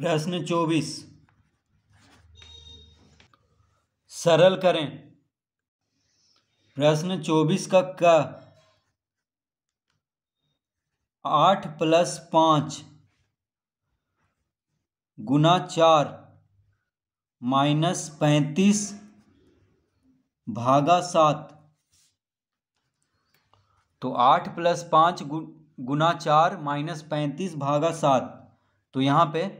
प्रश्न चौबीस सरल करें प्रश्न चौबीस का क आठ प्लस पाँच गुना चार माइनस पैंतीस भागा सात तो आठ प्लस पाँच गुना चार माइनस पैंतीस भागा सात तो यहाँ पे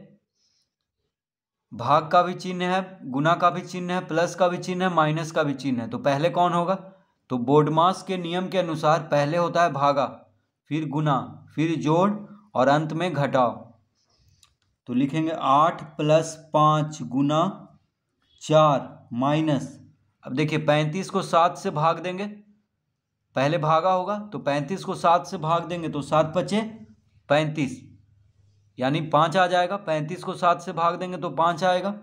भाग का भी चिन्ह है गुना का भी चिन्ह है प्लस का भी चिन्ह है माइनस का भी चिन्ह है तो पहले कौन होगा तो बोडमास के नियम के अनुसार पहले होता है भागा फिर गुना फिर जोड़ और अंत में घटाओ तो लिखेंगे आठ प्लस पाँच गुना चार माइनस अब देखिए पैंतीस को सात से भाग देंगे पहले भागा होगा तो पैंतीस को सात से भाग देंगे तो सात पचे पैंतीस यानी पांच आ जाएगा पैंतीस को सात से भाग देंगे तो पांच आएगा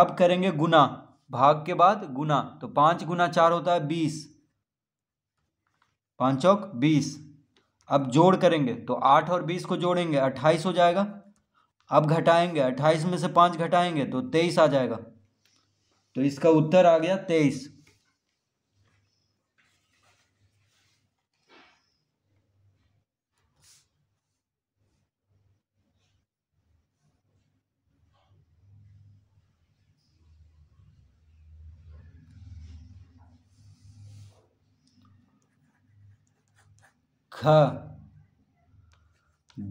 अब करेंगे गुना भाग के बाद गुना तो पांच गुना चार होता है बीस पांचों बीस अब जोड़ करेंगे तो आठ और बीस को जोड़ेंगे अट्ठाईस हो जाएगा अब घटाएंगे अट्ठाईस में से पांच घटाएंगे तो तेईस आ जाएगा तो इसका उत्तर आ गया तेईस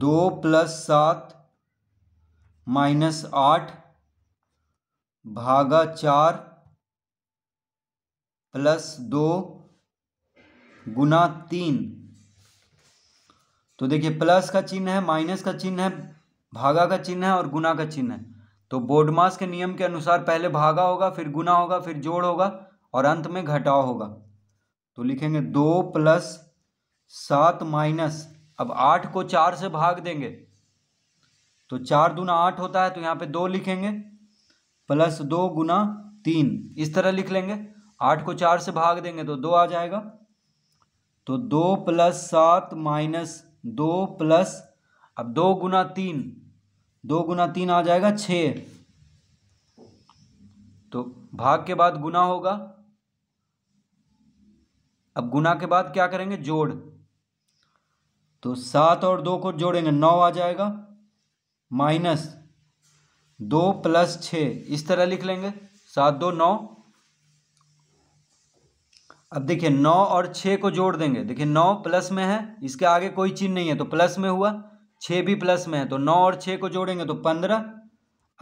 दो प्लस सात माइनस आठ भागा चार प्लस दो गुना तीन तो देखिए प्लस का चिन्ह है माइनस का चिन्ह है भागा का चिन्ह है और गुना का चिन्ह है तो बोर्डमास के नियम के अनुसार पहले भागा होगा फिर गुना होगा फिर जोड़ होगा और अंत में घटाव होगा तो लिखेंगे दो प्लस सात माइनस अब आठ को चार से भाग देंगे तो चार दूना आठ होता है तो यहाँ पे दो लिखेंगे प्लस दो गुना तीन इस तरह लिख लेंगे आठ को चार से भाग देंगे तो दो आ जाएगा तो दो प्लस सात माइनस दो प्लस अब दो गुना तीन दो गुना तीन आ जाएगा छ तो भाग के बाद गुना होगा अब गुना के बाद क्या करेंगे जोड़ तो सात और दो को जोड़ेंगे नौ आ जाएगा माइनस दो प्लस छः इस तरह लिख लेंगे सात दो नौ अब देखिए नौ और छः को जोड़ देंगे देखिए नौ प्लस में है इसके आगे कोई चिन्ह नहीं है तो प्लस में हुआ छः भी प्लस में है तो नौ और छः को जोड़ेंगे तो पंद्रह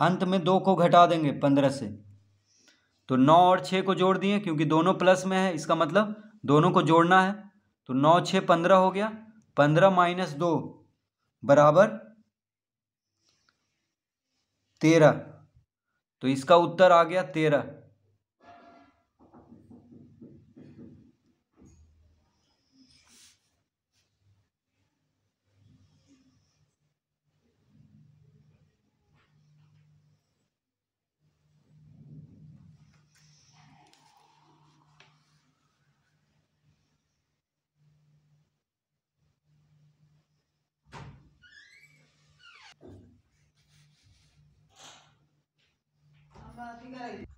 अंत में दो को घटा देंगे पंद्रह से तो नौ और छः को जोड़ दिए क्योंकि दोनों प्लस में है इसका मतलब दोनों को जोड़ना है तो नौ छः पंद्रह हो गया पंद्रह माइनस दो बराबर तेरह तो इसका उत्तर आ गया तेरह finger.